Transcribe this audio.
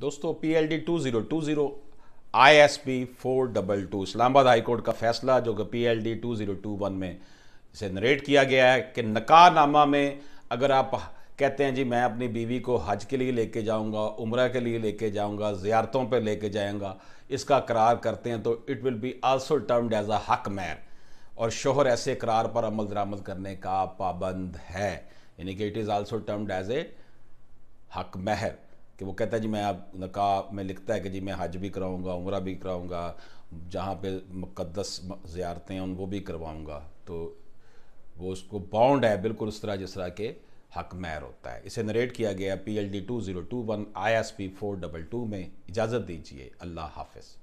दोस्तों P L D two zero two zero I S P four double two Islamabad high court का फैसला जो कि P L D two zero two one में इसे नरेट किया गया है कि नकारनामा में अगर आप कहते हैं जी मैं अपनी बीवी को हज के लिए लेके जाऊंगा उम्र के लिए लेके जाऊंगा ज़ियारतों पे लेके जाऊंगा इसका करार करते हैं तो it will be also termed as a haq mehr और शोहर ऐसे करार पर अमल दरामद करने का पाबंद है यानी कि it is also termed as a haq mehr कि वो कहता है जी मैं आप नका मैं लिखता है कि जी मैं हज भी कराऊंगा उम्र भी कराऊंगा जहाँ पे मुकदस ज़्यारतें हैं उन वो भी करवाऊंगा तो वो उसको बाउंड है बिल्कुल उस तरह जिस तरह के हक मैर होता है इसे नरेट किया गया P L D two zero two one I S P four double two में इजाज़त दीजिए अल्लाह हाफिज़